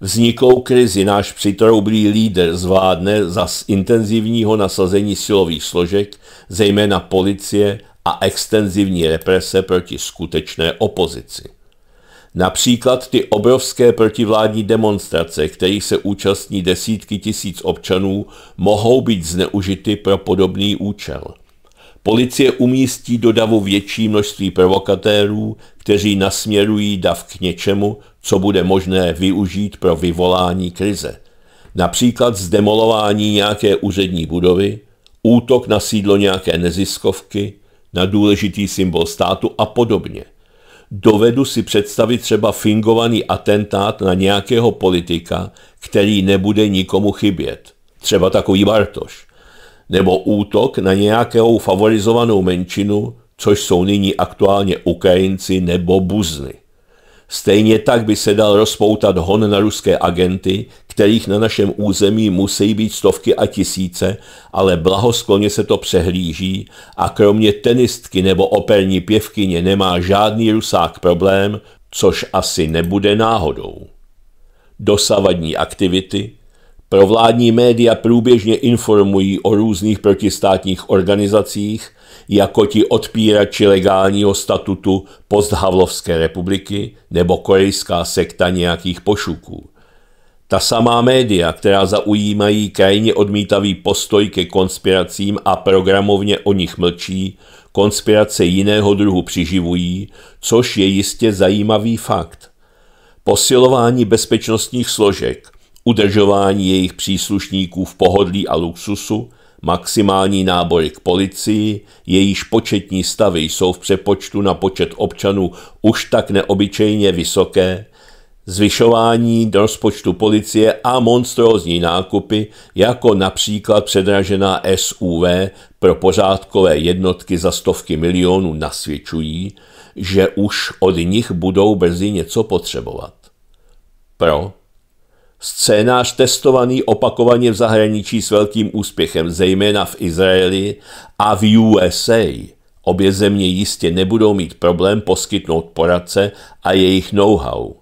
Vznikou krizi náš přitroublý líder zvládne za intenzivního nasazení silových složek, zejména policie a extenzivní represe proti skutečné opozici. Například ty obrovské protivládní demonstrace, kterých se účastní desítky tisíc občanů, mohou být zneužity pro podobný účel. Policie umístí do davu větší množství provokatérů, kteří nasměrují dav k něčemu, co bude možné využít pro vyvolání krize. Například zdemolování nějaké úřední budovy, útok na sídlo nějaké neziskovky, na důležitý symbol státu a podobně – dovedu si představit třeba fingovaný atentát na nějakého politika, který nebude nikomu chybět. Třeba takový Bartoš. Nebo útok na nějakou favorizovanou menšinu, což jsou nyní aktuálně Ukrajinci nebo Buzny. Stejně tak by se dal rozpoutat hon na ruské agenty, kterých na našem území musí být stovky a tisíce, ale blahoskloně se to přehlíží a kromě tenistky nebo operní pěvkyně nemá žádný rusák problém, což asi nebude náhodou. Dosavadní aktivity Provládní média průběžně informují o různých protistátních organizacích, jako ti odpírači legálního statutu posthavlovské republiky nebo korejská sekta nějakých pošuků. Ta samá média, která zaujímají krajně odmítavý postoj ke konspiracím a programovně o nich mlčí, konspirace jiného druhu přiživují, což je jistě zajímavý fakt. Posilování bezpečnostních složek, udržování jejich příslušníků v pohodlí a luxusu maximální náboj k policii, jejíž početní stavy jsou v přepočtu na počet občanů už tak neobyčejně vysoké, zvyšování rozpočtu policie a monstrózní nákupy, jako například předražená SUV pro pořádkové jednotky za stovky milionů nasvědčují, že už od nich budou brzy něco potřebovat. Pro Scénář testovaný opakovaně v zahraničí s velkým úspěchem, zejména v Izraeli a v USA. Obě země jistě nebudou mít problém poskytnout poradce a jejich know-how.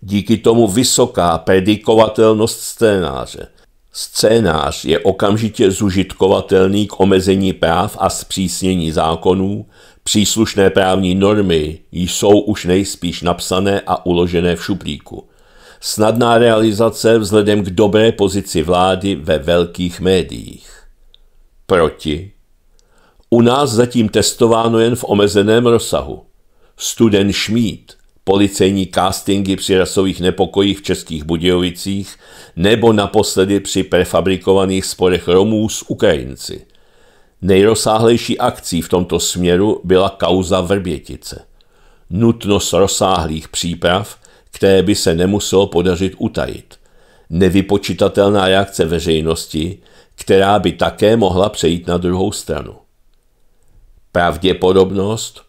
Díky tomu vysoká predikovatelnost scénáře. Scénář je okamžitě zužitkovatelný k omezení práv a zpřísnění zákonů, příslušné právní normy jsou už nejspíš napsané a uložené v šuplíku snadná realizace vzhledem k dobré pozici vlády ve velkých médiích. Proti. U nás zatím testováno jen v omezeném rozsahu. Studen Šmíd, policejní castingy při rasových nepokojích v Českých Budějovicích nebo naposledy při prefabrikovaných sporech Romů s Ukrajinci. Nejrozsáhlejší akcí v tomto směru byla kauza Vrbětice. Nutnost rozsáhlých příprav které by se nemuselo podařit utajit. Nevypočitatelná reakce veřejnosti, která by také mohla přejít na druhou stranu. Pravděpodobnost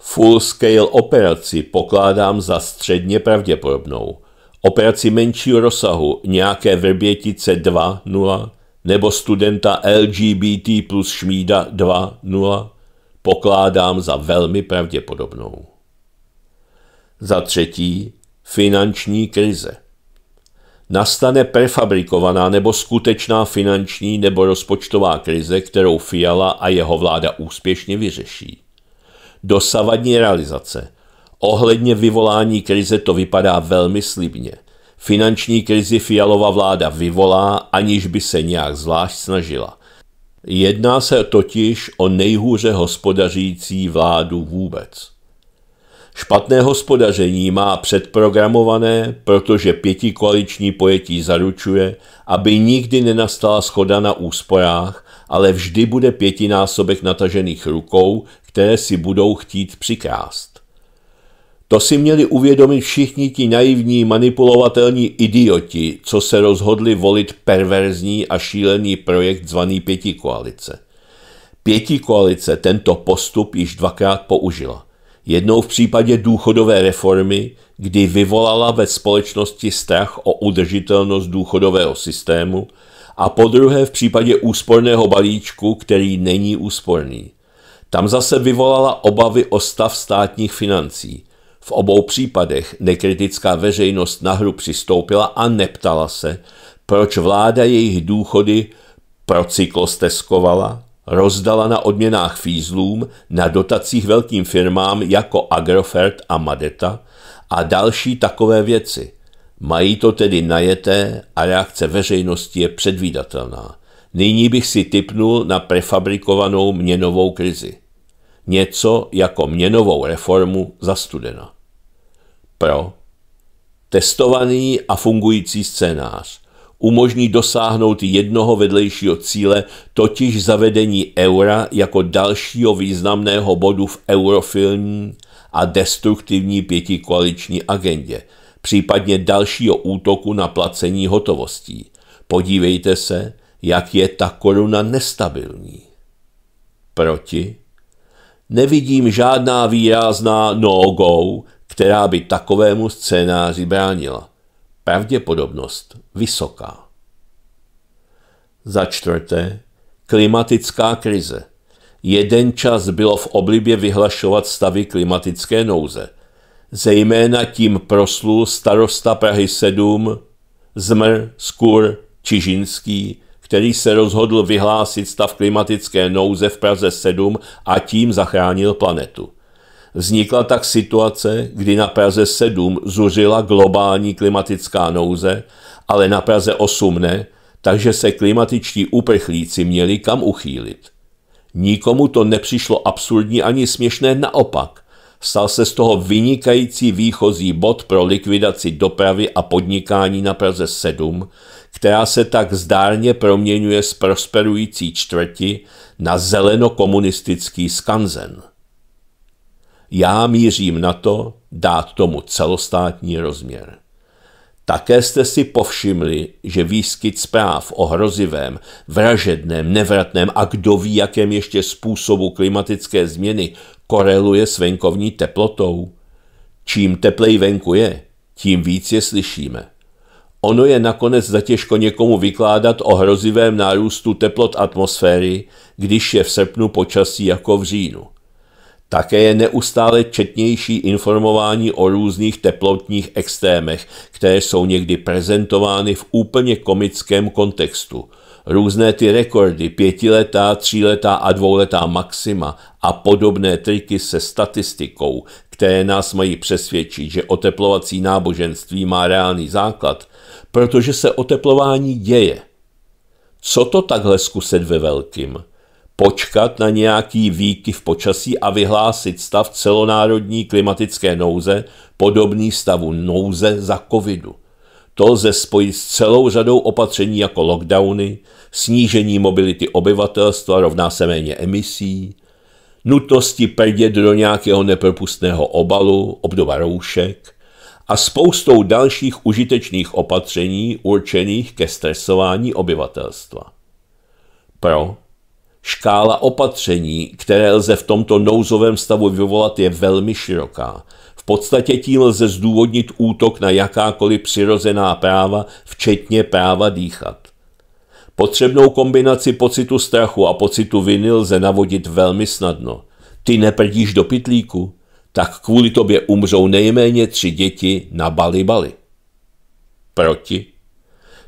full-scale operaci pokládám za středně pravděpodobnou. Operaci menšího rozsahu, nějaké vrbětice 2.0 nebo studenta LGBT plus Šmída 2.0 pokládám za velmi pravděpodobnou. Za třetí, Finanční krize. Nastane prefabrikovaná nebo skutečná finanční nebo rozpočtová krize, kterou Fiala a jeho vláda úspěšně vyřeší. Dosavadní realizace. Ohledně vyvolání krize to vypadá velmi slibně. Finanční krizi Fialova vláda vyvolá, aniž by se nějak zvlášť snažila. Jedná se totiž o nejhůře hospodařící vládu vůbec. Špatné hospodaření má předprogramované, protože pětikoaliční pojetí zaručuje, aby nikdy nenastala schoda na úsporách, ale vždy bude pětinásobek natažených rukou, které si budou chtít přikrást. To si měli uvědomit všichni ti naivní manipulovatelní idioti, co se rozhodli volit perverzní a šílený projekt zvaný pětikoalice. Pětikoalice tento postup již dvakrát použila – Jednou v případě důchodové reformy, kdy vyvolala ve společnosti strach o udržitelnost důchodového systému, a po druhé v případě úsporného balíčku, který není úsporný. Tam zase vyvolala obavy o stav státních financí. V obou případech nekritická veřejnost na hru přistoupila a neptala se, proč vláda jejich důchody procyklosteskovala, rozdala na odměnách fízlům, na dotacích velkým firmám jako Agrofert a Madeta a další takové věci. Mají to tedy najeté a reakce veřejnosti je předvídatelná. Nyní bych si typnul na prefabrikovanou měnovou krizi. Něco jako měnovou reformu za studena. Pro testovaný a fungující scénář umožní dosáhnout jednoho vedlejšího cíle, totiž zavedení eura jako dalšího významného bodu v eurofilní a destruktivní pětikoaliční agendě, případně dalšího útoku na placení hotovostí. Podívejte se, jak je ta koruna nestabilní. Proti? Nevidím žádná výrazná no-go, která by takovému scénáři bránila. Pravděpodobnost vysoká. Za čtvrté, klimatická krize. Jeden čas bylo v oblibě vyhlašovat stavy klimatické nouze. Zejména tím proslul starosta Prahy 7, Zmr, Skur, Čižinský, který se rozhodl vyhlásit stav klimatické nouze v Praze 7 a tím zachránil planetu vznikla tak situace, kdy na Praze 7 zuřila globální klimatická nouze, ale na Praze 8 ne, takže se klimatičtí uprchlíci měli kam uchýlit. Nikomu to nepřišlo absurdní ani směšné, naopak. Stal se z toho vynikající výchozí bod pro likvidaci dopravy a podnikání na Praze 7, která se tak zdárně proměňuje z prosperující čtvrti na zelenokomunistický skanzen. Já mířím na to dát tomu celostátní rozměr. Také jste si povšimli, že výskyt zpráv o hrozivém, vražedném, nevratném a kdo ví, jakém ještě způsobu klimatické změny koreluje s venkovní teplotou. Čím teplej venku je, tím víc je slyšíme. Ono je nakonec zatěžko někomu vykládat o hrozivém nárůstu teplot atmosféry, když je v srpnu počasí jako v říjnu. Také je neustále četnější informování o různých teplotních extrémech, které jsou někdy prezentovány v úplně komickém kontextu. Různé ty rekordy, pětiletá, tříletá a dvouletá maxima a podobné triky se statistikou, které nás mají přesvědčit, že oteplovací náboženství má reálný základ, protože se oteplování děje. Co to takhle zkusit ve velkým? počkat na nějaký výky v počasí a vyhlásit stav celonárodní klimatické nouze, podobný stavu nouze za covidu. To lze spojit s celou řadou opatření jako lockdowny, snížení mobility obyvatelstva rovná se méně emisí, nutnosti prdět do nějakého nepropustného obalu, obdoba roušek a spoustou dalších užitečných opatření určených ke stresování obyvatelstva. Pro Škála opatření, které lze v tomto nouzovém stavu vyvolat, je velmi široká. V podstatě tím lze zdůvodnit útok na jakákoliv přirozená práva, včetně práva dýchat. Potřebnou kombinaci pocitu strachu a pocitu viny lze navodit velmi snadno. Ty neprdíš do pitlíku? Tak kvůli tobě umřou nejméně tři děti na bali-bali. Proti?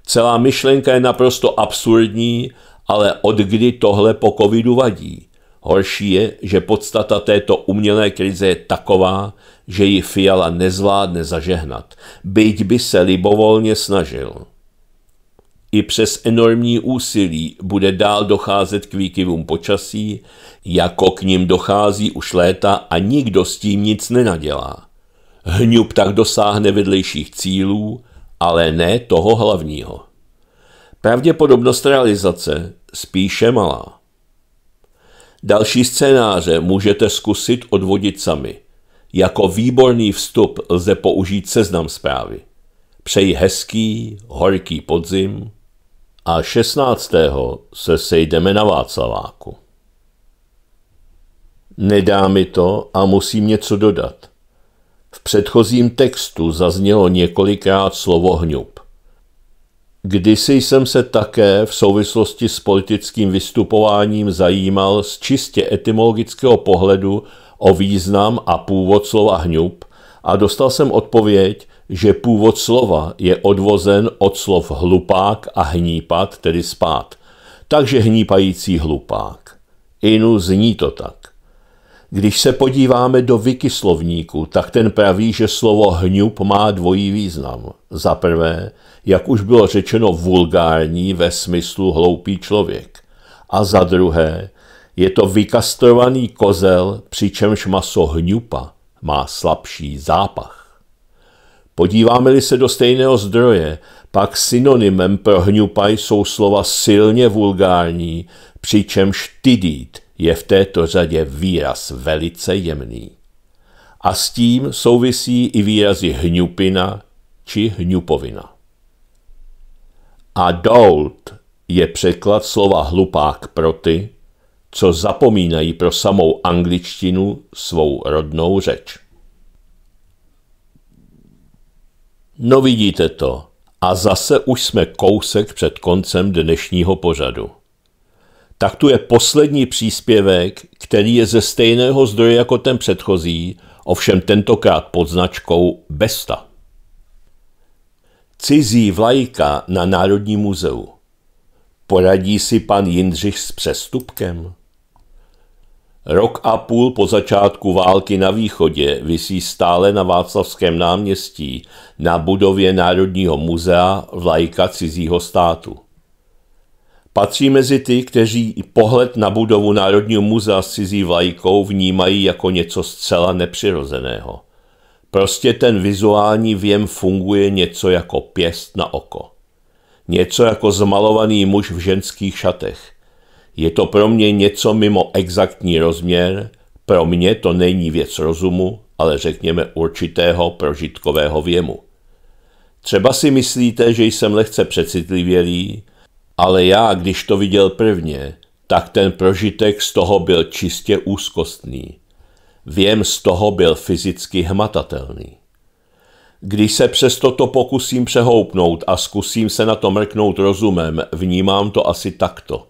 Celá myšlenka je naprosto absurdní ale od kdy tohle po covidu vadí? Horší je, že podstata této umělé krize je taková, že ji Fiala nezvládne zažehnat, byť by se libovolně snažil. I přes enormní úsilí bude dál docházet k výkyvům počasí, jako k ním dochází už léta a nikdo s tím nic nenadělá. Hňub tak dosáhne vedlejších cílů, ale ne toho hlavního. Pravděpodobnost realizace spíše malá. Další scénáře můžete zkusit odvodit sami. Jako výborný vstup lze použít seznam zprávy. Přeji hezký, horký podzim a 16. se sejdeme na Václaváku. Nedá mi to a musím něco dodat. V předchozím textu zaznělo několikrát slovo hňup. Kdysi jsem se také v souvislosti s politickým vystupováním zajímal z čistě etymologického pohledu o význam a původ slova hňub a dostal jsem odpověď, že původ slova je odvozen od slov hlupák a hnípat, tedy spát. Takže hnípající hlupák. Inu zní to tak. Když se podíváme do Wikislovníku, tak ten praví, že slovo hňup má dvojí význam. Za prvé, jak už bylo řečeno, vulgární ve smyslu hloupý člověk. A za druhé, je to vykastrovaný kozel, přičemž maso hňupa má slabší zápach. Podíváme-li se do stejného zdroje, pak synonymem pro hňupa jsou slova silně vulgární, přičemž tydít je v této řadě výraz velice jemný. A s tím souvisí i výrazy hňupina či hňupovina. A dolt je překlad slova hlupák pro ty, co zapomínají pro samou angličtinu svou rodnou řeč. No vidíte to. A zase už jsme kousek před koncem dnešního pořadu tak tu je poslední příspěvek, který je ze stejného zdroje jako ten předchozí, ovšem tentokrát pod značkou Besta. Cizí vlajka na Národní muzeu. Poradí si pan Jindřich s přestupkem? Rok a půl po začátku války na východě visí stále na Václavském náměstí na budově Národního muzea vlajka cizího státu. Patří mezi ty, kteří i pohled na budovu Národního muzea s cizí vlajkou vnímají jako něco zcela nepřirozeného. Prostě ten vizuální věm funguje něco jako pěst na oko. Něco jako zmalovaný muž v ženských šatech. Je to pro mě něco mimo exaktní rozměr, pro mě to není věc rozumu, ale řekněme určitého prožitkového věmu. Třeba si myslíte, že jsem lehce přecitlivělý, ale já, když to viděl prvně, tak ten prožitek z toho byl čistě úzkostný. Věm z toho byl fyzicky hmatatelný. Když se přes toto pokusím přehoupnout a zkusím se na to mrknout rozumem, vnímám to asi takto.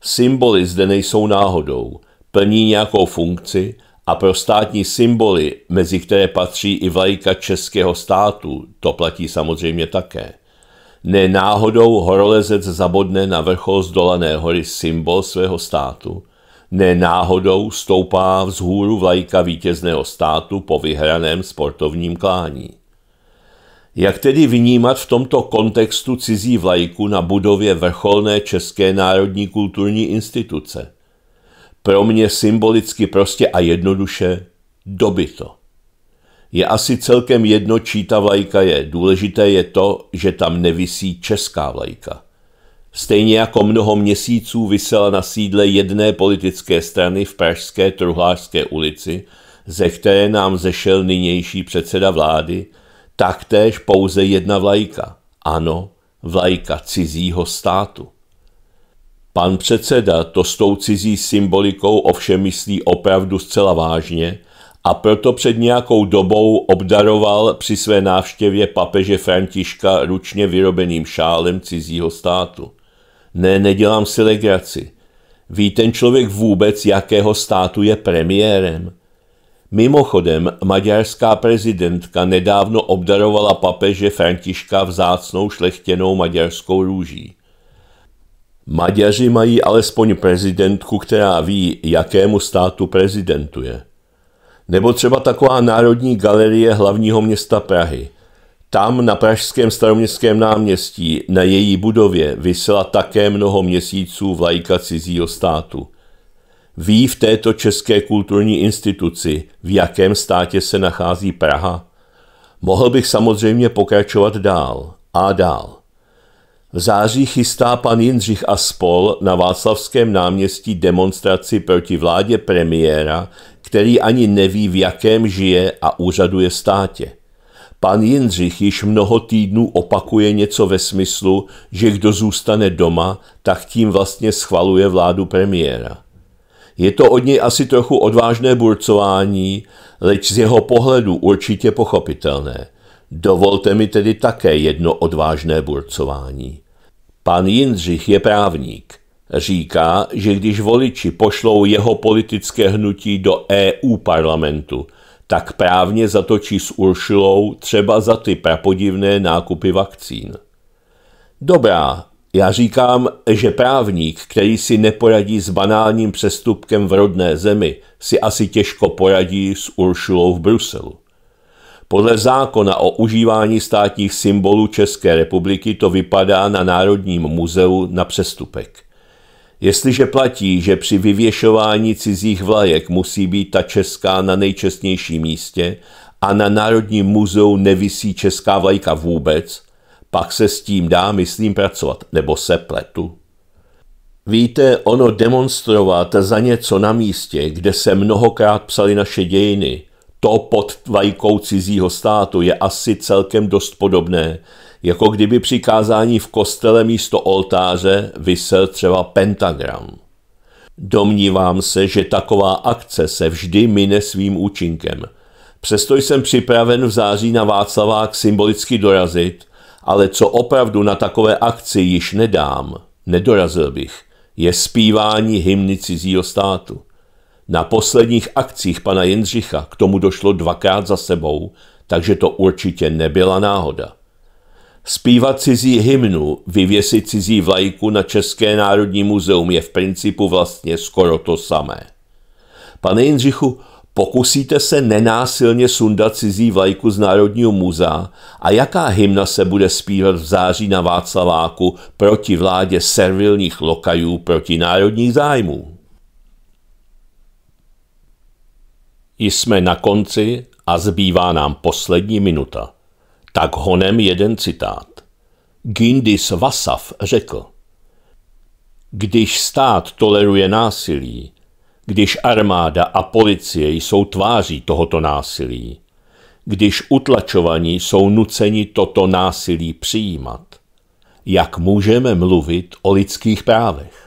Symboly zde nejsou náhodou, plní nějakou funkci a pro státní symboly, mezi které patří i vlajka českého státu, to platí samozřejmě také. Ne náhodou horolezec zabodne na vrchol zdolané hory symbol svého státu, ne náhodou stoupá vzhůru vlajka vítězného státu po vyhraném sportovním klání. Jak tedy vnímat v tomto kontextu cizí vlajku na budově vrcholné České národní kulturní instituce? Pro mě symbolicky prostě a jednoduše dobyto. Je asi celkem jedno, čí ta vlajka je. Důležité je to, že tam nevisí česká vlajka. Stejně jako mnoho měsíců visela na sídle jedné politické strany v Pražské truhlářské ulici, ze které nám zešel nynější předseda vlády, taktéž pouze jedna vlajka. Ano, vlajka cizího státu. Pan předseda to s tou cizí symbolikou ovšem myslí opravdu zcela vážně – a proto před nějakou dobou obdaroval při své návštěvě papeže Františka ručně vyrobeným šálem cizího státu. Ne, nedělám si legraci. Ví ten člověk vůbec, jakého státu je premiérem? Mimochodem, maďarská prezidentka nedávno obdarovala papeže Františka vzácnou šlechtěnou maďarskou růží. Maďaři mají alespoň prezidentku, která ví, jakému státu prezidentuje. Nebo třeba taková Národní galerie hlavního města Prahy. Tam na Pražském staroměstském náměstí na její budově vysela také mnoho měsíců vlajka cizího státu. Ví v této české kulturní instituci, v jakém státě se nachází Praha? Mohl bych samozřejmě pokračovat dál a dál. V září chystá pan Jindřich Aspol na Václavském náměstí demonstraci proti vládě premiéra, který ani neví, v jakém žije a úřaduje státě. Pan Jindřich již mnoho týdnů opakuje něco ve smyslu, že kdo zůstane doma, tak tím vlastně schvaluje vládu premiéra. Je to od něj asi trochu odvážné burcování, leč z jeho pohledu určitě pochopitelné. Dovolte mi tedy také jedno odvážné burcování. Pan Jindřich je právník – Říká, že když voliči pošlou jeho politické hnutí do EU parlamentu, tak právně zatočí s Uršilou třeba za ty prapodivné nákupy vakcín. Dobrá, já říkám, že právník, který si neporadí s banálním přestupkem v rodné zemi, si asi těžko poradí s Uršilou v Bruselu. Podle zákona o užívání státních symbolů České republiky to vypadá na Národním muzeu na přestupek – Jestliže platí, že při vyvěšování cizích vlajek musí být ta česká na nejčestnějším místě a na Národním muzeu nevisí česká vlajka vůbec, pak se s tím dá, myslím, pracovat, nebo se pletu. Víte, ono demonstrovat za něco na místě, kde se mnohokrát psali naše dějiny, to pod vlajkou cizího státu je asi celkem dost podobné, jako kdyby přikázání v kostele místo oltáře vysel třeba pentagram. Domnívám se, že taková akce se vždy mine svým účinkem. Přesto jsem připraven v září na Václavák symbolicky dorazit, ale co opravdu na takové akci již nedám, nedorazil bych, je zpívání hymny cizího státu. Na posledních akcích pana Jindřicha k tomu došlo dvakrát za sebou, takže to určitě nebyla náhoda. Spívat cizí hymnu, vyvěsit cizí vlajku na České národní muzeum je v principu vlastně skoro to samé. Pane Jindřichu, pokusíte se nenásilně sundat cizí vlajku z Národního muzea a jaká hymna se bude zpívat v září na Václaváku proti vládě servilních lokajů proti národních zájmů? Jsme na konci a zbývá nám poslední minuta. Tak honem jeden citát. Gindis Vasav řekl, když stát toleruje násilí, když armáda a policie jsou tváří tohoto násilí, když utlačovaní jsou nuceni toto násilí přijímat, jak můžeme mluvit o lidských právech?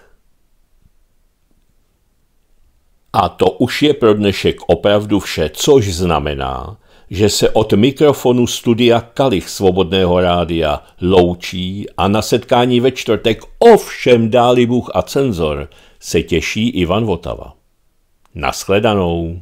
A to už je pro dnešek opravdu vše, což znamená, že se od mikrofonu studia Kalich Svobodného rádia loučí a na setkání ve čtvrtek ovšem dálibůh a cenzor se těší Ivan Votava. Naschledanou.